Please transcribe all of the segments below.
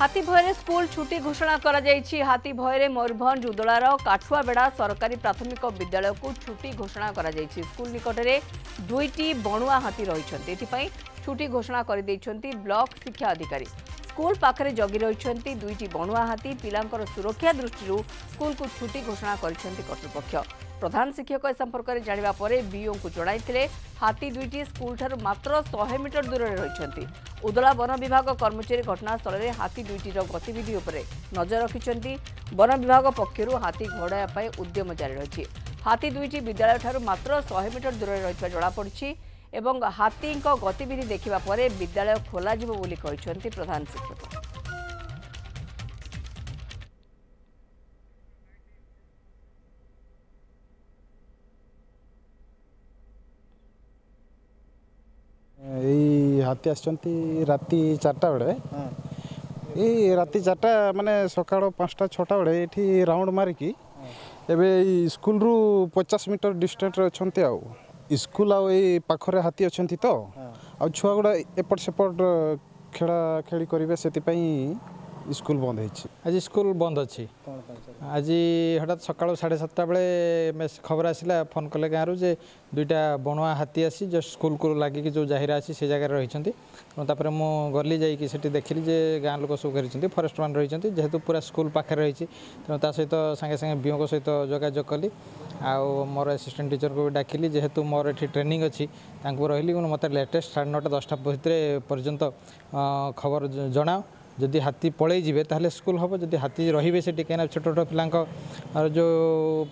হাতী ভয়ে স্কুল ছুটি ঘোষণা করা যাইছি হাতী ভয়ে ময়ূরভঞ্জ উদলার কাঠুয়াবেড়া সরকারি প্রাথমিক বিদ্যালয়ক ছুটি ঘোষণা করা যাইছি স্কুল নিকটরে দুইটি বণুয়া হাতী রয়েছেন এথিপাই ছুটি ঘোষণা করে দিয়েছেন ব্লক শিক্ষা অধিকারী স্কুল পাখে জগি রয়েছেন দুইটি বণুয়া হাতী পিলাঙ্কর সুরক্ষা দৃষ্টি স্কুলকু ছুটি ঘোষণা করেছেন কর্তৃপক্ষ প্রধান শিক্ষক এ সম্পর্কের জাঁয়া পরে বিওঙ্কু জনাই হাতী দুইটি স্কুলঠার মাত্র শহে মিটর দূরে রয়েছেন উদলা বন বিভাগ কর্মচারী ঘটনাস্থলের হাতী দুইটির গতিবিধি উপরে নজর রাখিছেন বন বিভাগ পক্ষ হাতী ঘোড়াইয়া উদ্যম জারি রয়েছে হাতী দুইটি বিদ্যালয়ঠার মাত্র শহে মিটর দূরে রয়েছে জনাপড়ছে এবং হাতীঙ্ গতিবিধি দেখা পরে বিদ্যালয় খোলা যাব বলে প্রধান শিক্ষক ହାତୀ ଆସିଛନ୍ତି ରାତି ଚାରିଟା ବେଳେ ଏଇ ରାତି ଚାରିଟା ମାନେ ସକାଳ ପାଞ୍ଚଟା ଛଅଟା ବେଳେ ଏଠି ରାଉଣ୍ଡ ମାରିକି ଏବେ ଏଇ ସ୍କୁଲରୁ ପଚାଶ ମିଟର ଡିଷ୍ଟାନ୍ସରେ ଅଛନ୍ତି ଆଉ ସ୍କୁଲ ଆଉ ଏଇ ପାଖରେ ହାତୀ ଅଛନ୍ତି ତ ଆଉ ଛୁଆଗୁଡ଼ା ଏପଟ ସେପଟ ଖେଳା ଖେଳି କରିବେ ସେଥିପାଇଁ স্কুল বন্ধ হয়েছে আজ স্কুল বন্ধ অছি আজ হঠাৎ সকাল সাড়ে সাতটা বেড়ে মেস খবর আসলা ফোন কলে গাঁর যে দুইটা বণুয়া হাতি আসি যে স্কুল কু লাগি যে জাহিরা আছে সে জায়গায় রয়েছেন তাপরে মু গলি যাই সেটি দেখিলি যে গাঁ লোক সব ঘেরিছেন ফরেস্ট মানে রয়েছেন যেহেতু পুরা স্কুল পাখে রয়েছে তেমন তা সহ সাংে সাংে বিওঙ্ সহ যোগাযোগ কলি আউ মোর আসিষ্টাট টিচরকে বি ডাকিলি যেহেতু মোর এটি ট্রেনিং অছি তাঁকু রহলি মতো লেটেস্ট সাড়ে নটা দশটা ভিতরে পর্যন্ত খবর জনাও ଯଦି ହାତୀ ପଳେଇ ଯିବେ ତାହେଲେ ସ୍କୁଲ ହେବ ଯଦି ହାତୀ ରହିବେ ସେଠି କାହିଁକିନା ଛୋଟ ଛୋଟ ପିଲାଙ୍କ ଯେଉଁ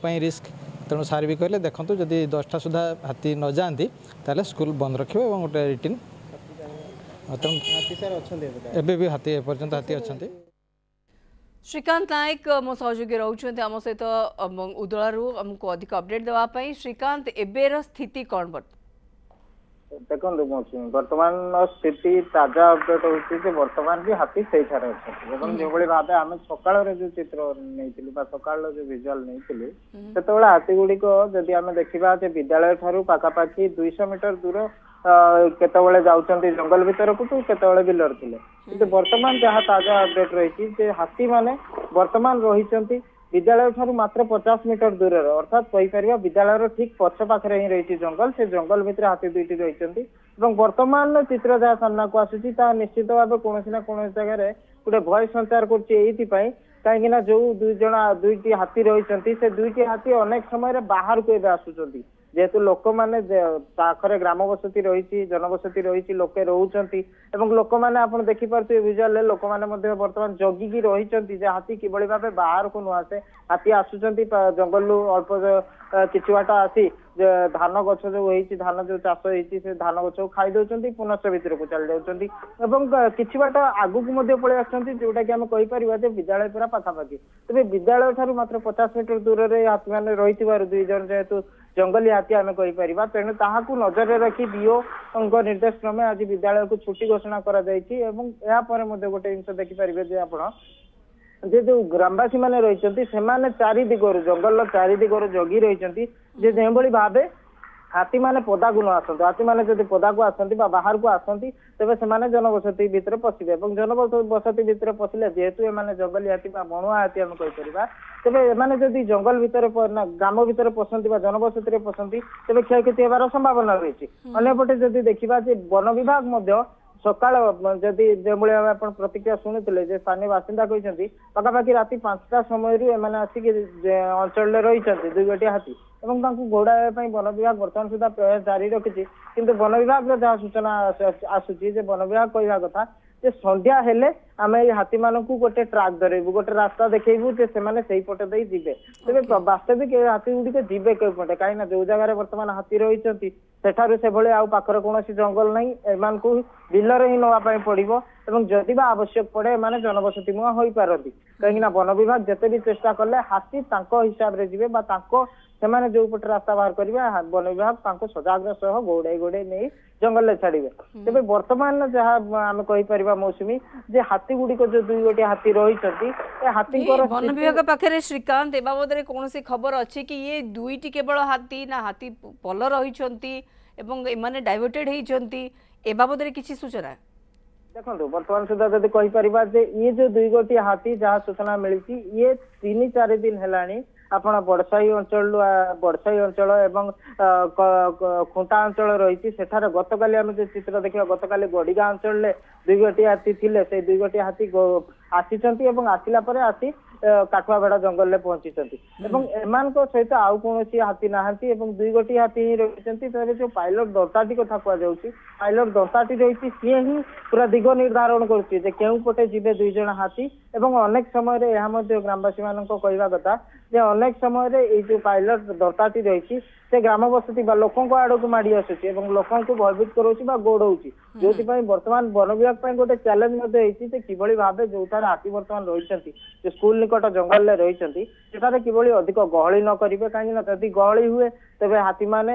ପାଇଁ ରିସ୍କ ତେଣୁ ସାର୍ ବି କହିଲେ ଦେଖନ୍ତୁ ଯଦି ଦଶଟା ସୁଦ୍ଧା ହାତୀ ନ ଯାଆନ୍ତି ତାହେଲେ ସ୍କୁଲ ବନ୍ଦ ରଖିବେ ଏବଂ ଗୋଟେ ରିଟିନ୍ ତେଣୁ ଏବେ ବି ହାତୀ ଏପର୍ଯ୍ୟନ୍ତ ହାତୀ ଅଛନ୍ତି श्रीकांत नायक मो सहयोगी रोच आम सहित उदू आमको अधिक अपडेट देवाई श्रीकांत एबेर स्थिति कौन बर्तमान ଦେଖନ୍ତୁ ବର୍ତ୍ତମାନର ସ୍ଥିତି ତାଜା ଅପଡେଟ୍ ହେଉଛି ଯେ ବର୍ତ୍ତମାନ ବି ହାତୀ ସେଇଠାରେ ଅଛନ୍ତି ଏବଂ ଯେଉଁଭଳି ଭାବେ ଆମେ ସକାଳର ଯୋଉ ଚିତ୍ର ନେଇଥିଲୁ ବା ସକାଳର ଯୋଉ ଭିଜୁଆଲ ନେଇଥିଲୁ ସେତେବେଳେ ହାତୀ ଗୁଡିକ ଯଦି ଆମେ ଦେଖିବା ଯେ ବିଦ୍ୟାଳୟ ଠାରୁ ପାଖାପାଖି ଦୁଇଶହ ମିଟର ଦୂର କେତେବେଳେ ଯାଉଛନ୍ତି ଜଙ୍ଗଲ ଭିତରକୁ ତ କେତେବେଳେ ବିଲରେ ଥିଲେ କିନ୍ତୁ ବର୍ତ୍ତମାନ ଯାହା ତାଜା ଅପଡେଟ୍ ରହିଛି ଯେ ହାତୀମାନେ ବର୍ତ୍ତମାନ ରହିଛନ୍ତି ବିଦ୍ୟାଳୟଠାରୁ ମାତ୍ର ପଚାଶ ମିଟର ଦୂରରେ ଅର୍ଥାତ୍ କହିପାରିବା ବିଦ୍ୟାଳୟର ଠିକ ପଛ ପାଖରେ ହିଁ ରହିଛି ଜଙ୍ଗଲ ସେ ଜଙ୍ଗଲ ଭିତରେ ହାତୀ ଦୁଇଟି ରହିଛନ୍ତି ଏବଂ ବର୍ତ୍ତମାନର ଚିତ୍ର ଯାହା ସାମ୍ନାକୁ ଆସୁଛି ତାହା ନିଶ୍ଚିତ ଭାବେ କୌଣସି ନା କୌଣସି ଜାଗାରେ ଗୋଟେ ଭୟ ସଞ୍ଚାର କରୁଛି ଏଇଥିପାଇଁ କାହିଁକି ନା ଯୋଉ ଦୁଇ ଜଣ ଦୁଇଟି ହାତୀ ରହିଛନ୍ତି ସେ ଦୁଇଟି ହାତୀ ଅନେକ ସମୟରେ ବାହାରକୁ ଏବେ ଆସୁଛନ୍ତି যেহেতু ଲୋକମାନେ ପାଖରେ ଗ୍ରାମ ବସତି ରହିଛି ଜନବସତି ରହିଛି ଲୋକେ ରହୁଛନ୍ତି ଏବଂ ଲୋକମାନେ ଆପଣ ଦେଖିପାରୁଥିବେ ଭିଜୁଆଲରେ ଲୋକମାନେ ମଧ୍ୟ ବର୍ତ୍ତମାନ ଜଗିକି ରହିଛନ୍ତି ଯେ ହାତୀ କିଭଳି ଭାବେ ବାହାରକୁ ନ ଆସେ ହାତୀ ଆସୁଛନ୍ତି ଜଙ୍ଗଲରୁ ଅଳ୍ପ କିଛି ବାଟ ଆସି ଯେ ଧାନ ଗଛ ଯୋଉ ହେଇଛି ଧାନ ଯୋଉ ଚାଷ ହେଇଛି ସେ ଧାନ ଗଛକୁ ଖାଇ ଦଉଛନ୍ତି ପୁନଶ୍ଚ ଭିତରକୁ ଚାଲି ଯାଉଛନ୍ତି ଏବଂ କିଛି ବାଟ ଆଗକୁ ମଧ୍ୟ ପଳେଇ ଆସୁଛନ୍ତି ଯୋଉଟା କି ଆମେ କହିପାରିବା ଯେ ବିଦ୍ୟାଳୟ ପୁରା ପାଖାପାଖି ତେବେ ବିଦ୍ୟାଳୟ ଠାରୁ ମାତ୍ର ପଚାଶ ମିଟର ଦୂରରେ ହାତୀମାନେ ରହିଥିବାରୁ ଦୁଇ ଜଣ ଯେହେତୁ ଜଙ୍ଗଲୀ ହାତୀ ଆମେ କହିପାରିବା ତେଣୁ ତାହାକୁ ନଜରରେ ରଖି ବିଓଙ୍କ ନିର୍ଦ୍ଦେଶ କ୍ରମେ ଆଜି ବିଦ୍ୟାଳୟକୁ ଛୁଟି ଘୋଷଣା କରାଯାଇଛି ଏବଂ ଏହା ପରେ ମଧ୍ୟ ଗୋଟେ ଜିନିଷ ଦେଖିପାରିବେ ଯେ ଆପଣ ଯେ ଯୋଉ ଗ୍ରାମବାସୀ ମାନେ ରହିଛନ୍ତି ସେମାନେ ଚାରି ଦିଗରୁ ଜଙ୍ଗଲର ଚାରି ଦିଗରୁ ଜଗି ରହିଛନ୍ତି ଯେ ଯେଉଁଭଳି ଭାବେ ହାତୀମାନେ ପଦାକୁ ନ ଆସନ୍ତୁ ହାତୀମାନେ ଯଦି ପଦାକୁ ଆସନ୍ତି ବା ବାହାରକୁ ଆସନ୍ତି ତେବେ ସେମାନେ ଜନବସତି ଭିତରେ ପଶିବେ ଏବଂ ଜନବସତି ଭିତରେ ପଶିଲେ ଯେହେତୁ ଏମାନେ ଜଙ୍ଗଲୀ ହାତୀ ବା ବଣୁଆ ହାତୀ ଆମେ କହିପାରିବା ତେବେ ଏମାନେ ଯଦି ଜଙ୍ଗଲ ଭିତରେ ଗ୍ରାମ ଭିତରେ ପଶନ୍ତି ବା ଜନବସତିରେ ପଶନ୍ତି ତେବେ କ୍ଷୟକ୍ଷତି ହେବାର ସମ୍ଭାବନା ରହିଛି ଅନ୍ୟପଟେ ଯଦି ଦେଖିବା ଯେ ବନ ବିଭାଗ ମଧ୍ୟ ସକାଳ ଯଦି ଯେଉଁଭଳି ଭାବେ ଆପଣ ପ୍ରତିକ୍ରିୟା ଶୁଣିଥିଲେ ଯେ ସ୍ଥାନୀୟ ବାସିନ୍ଦା କହିଛନ୍ତି ପାଖାପାଖି ରାତି ପାଞ୍ଚଟା ସମୟରୁ ଏମାନେ ଆସିକି ଅଞ୍ଚଳରେ ରହିଛନ୍ତି ଦୁଇ ଗୋଟିଏ ହାତୀ ଏବଂ ତାଙ୍କୁ ଘୋଡ଼ାଇବା ପାଇଁ ବନ ବିଭାଗ ବର୍ତ୍ତମାନ ସୁଦ୍ଧା ଜାରି ରଖିଛି କିନ୍ତୁ ବନ ବିଭାଗର ଯାହା ସୂଚନା ଆସୁଛି ଯେ ବନ ବିଭାଗ କହିବା କଥା ଯେ ସନ୍ଧ୍ୟା ହେଲେ ଆମେ ଏଇ ହାତୀମାନଙ୍କୁ ଗୋଟେ ଟ୍ରାକ୍ ଧରେଇବୁ ଗୋଟେ ରାସ୍ତା ଦେଖେଇବୁ ଯେ ସେମାନେ ସେଇପଟେ ଦେଇ ଯିବେ ତେବେ ବାସ୍ତବିକ ଏ ହାତୀ ଗୁଡିକ ଯିବେ କେଉଁ ପଟେ କାହିଁକି ନା ଯୋଉ ଜାଗାରେ ବର୍ତ୍ତମାନ ହାତୀ ରହିଛନ୍ତି ସେଠାରୁ ସେଭଳି ଆଉ ପାଖରେ କୌଣସି ଜଙ୍ଗଲ ନାହିଁ ଏମାନଙ୍କୁ ବିଲରେ ହିଁ ନେବା ପାଇଁ ପଡିବ ଏବଂ ଯଦି ବା ଆବଶ୍ୟକ ପଡେ ଏମାନେ ଜନବସତି ମୁହାଁ ହୋଇପାରନ୍ତି କାହିଁକି ନା ବନ ବିଭାଗ ଯେତେ ବି ଚେଷ୍ଟା କଲେ ହାତୀ ତାଙ୍କ ହିସାବରେ ଯିବେ ବା ତାଙ୍କ ସେମାନେ ଯୋଉ ପଟେ ରାସ୍ତା ବାହାର କରିବେ ବନ ବିଭାଗ ତାଙ୍କୁ ସଜାଗର ସହ ଗୋଡେଇ ଗୋଡେଇ ନେଇ ଜଙ୍ଗଲରେ ଛାଡିବେ ତେବେ ବର୍ତ୍ତମାନ ଯାହା ଆମେ କହିପାରିବା ମୌସୁମୀ ଯେ ହାତୀ ଗୁଡିକ ଯୋଉ ଦୁଇ ଗୋଟିଏ ହାତୀ ରହିଛନ୍ତି ଏ ହାତୀଙ୍କର ବନ ବିଭାଗ ପାଖରେ ଶ୍ରୀକାନ୍ତ ଏ ବାବଦରେ କୌଣସି ଖବର ଅଛି କି ଇଏ ଦୁଇଟି କେବଳ ହାତୀ ନା ହାତୀ ପଲ ରହିଛନ୍ତି ଏବଂ ଏମାନେ ଡାଇଭର୍ଟେଡ୍ ହେଇଛନ୍ତି ଏ ବାବଦରେ କିଛି ସୂଚନା ଦେଖନ୍ତୁ ବର୍ତ୍ତମାନ ସୁଦ୍ଧା ଯଦି କହିପାରିବା ଯେ ଇଏ ଯୋଉ ଦୁଇ ଗୋଟି ହାତୀ ଯାହା ସୂଚନା ମିଳିଛି ଇଏ ତିନି ଚାରି ଦିନ ହେଲାଣି ଆପଣ ବଡ଼ସାହି ଅଞ୍ଚଳରୁ ବଡ଼ସାହି ଅଞ୍ଚଳ ଏବଂ ଖୁଣ୍ଟା ଅଞ୍ଚଳ ରହିଛି ସେଠାରେ ଗତକାଲି ଆମେ ଯୋଉ ଚିତ୍ର ଦେଖିବା ଗତକାଲି ଗଡିଗାଁ ଅଞ୍ଚଳରେ ଦୁଇ ଗୋଟି ହାତୀ ଥିଲେ ସେଇ ଦୁଇ ଗୋଟି ହାତୀ ଆସିଛନ୍ତି ଏବଂ ଆସିଲା ପରେ ଆସି କାଠୁଆବେଡା ଜଙ୍ଗଲରେ ପହଞ୍ଚିଛନ୍ତି ଏବଂ ଏମାନଙ୍କ ସହିତ ଆଉ କୌଣସି ହାତୀ ନାହାନ୍ତି ଏବଂ ଦୁଇ ଗୋଟି ହାତୀ ହିଁ ରହିଛନ୍ତି ତେବେ ଯୋଉ ପାଇଲଟ ଦସ୍ତାଟି କଥା କୁହାଯାଉଛି ପାଇଲଟ ଦସ୍ତାଟି ରହିଛି ସିଏ ହିଁ ପୁରା ଦିଗ ନିର୍ଦ୍ଧାରଣ କରୁଛି ଯେ କେଉଁ ପଟେ ଯିବେ ଦୁଇ ଜଣ ହାତୀ ଏବଂ ଅନେକ ସମୟରେ ଏହା ମଧ୍ୟ ଗ୍ରାମବାସୀମାନଙ୍କ କହିବା କଥା ଯେ ଅନେକ ସମୟରେ ଏଇ ଯୋଉ ପାଇଲଟ ଦସ୍ତାଟି ରହିଛି ସେ ଗ୍ରାମବସତି ବା ଲୋକଙ୍କ ଆଡକୁ ମାଡି ଆସୁଛି ଏବଂ ଲୋକଙ୍କୁ ଭୟଭୀତ କରଉଛି ବା ଗୋଡଉଛି ଯୋଉଥିପାଇଁ ବର୍ତ୍ତମାନ ବନ ବିଭାଗ ପାଇଁ ଗୋଟେ ଚ୍ୟାଲେଞ୍ଜ ମଧ୍ୟ ହେଇଛି ଯେ କିଭଳି ଭାବେ ଯୋଉଠାରେ ହାତୀ ବର୍ତ୍ତମାନ ରହିଛନ୍ତି ଯେ ସ୍କୁଲ ନିକଟ ଜଙ୍ଗଲରେ ରହିଛନ୍ତି ସେଠାରେ କିଭଳି ଅଧିକ ଗହଳି ନ କରିବେ କାହିଁକି ନା ଯଦି ଗହଳି ହୁଏ ତେବେ ହାତୀମାନେ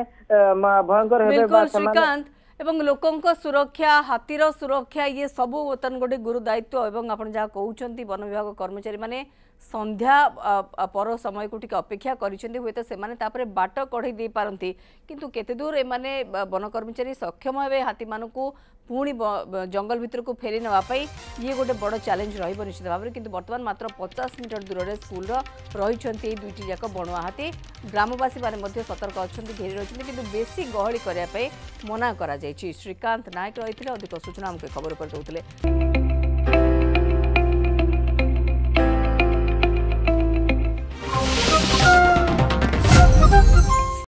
ଭୟଙ୍କର ହେବେ ବା ସେମାନେ এবং লোকঙ্ক সুরক্ষা হাতীর সুরক্ষা ইয়ে সবু বর্তমান গোটে গুরু দায়িত্ব এবং আপনার যা কৌন বন বিভাগ কর্মচারী মানে সন্ধ্যা পর সময়কু টিকে অপেক্ষা করছেন হুয়েত সে তাপরে বাট কড়াই দিয়ে পাঁচ কিন্তু কেতে দূর এমানে বন কর্মচারী সক্ষম হবে হাতী মানুষ ପୁଣି ଜଙ୍ଗଲ ଭିତରକୁ ଫେରି ନେବା ପାଇଁ ଇଏ ଗୋଟେ ବଡ଼ ଚ୍ୟାଲେଞ୍ଜ ରହିବ ନିଶ୍ଚିତ ଭାବରେ କିନ୍ତୁ ବର୍ତ୍ତମାନ ମାତ୍ର ପଚାଶ ମିଟର ଦୂରରେ ସ୍କୁଲର ରହିଛନ୍ତି ଏହି ଦୁଇଟି ଯାକ ବଣୁଆ ହାତୀ ଗ୍ରାମବାସୀମାନେ ମଧ୍ୟ ସତର୍କ ଅଛନ୍ତି ଘେରି ରହିଛନ୍ତି କିନ୍ତୁ ବେଶୀ ଗହଳି କରିବା ପାଇଁ ମନା କରାଯାଇଛି ଶ୍ରୀକାନ୍ତ ନାୟକ ରହିଥିଲେ ଅଧିକ ସୂଚନା ଆମକୁ ଖବର ଉପରେ ଦେଉଥିଲେ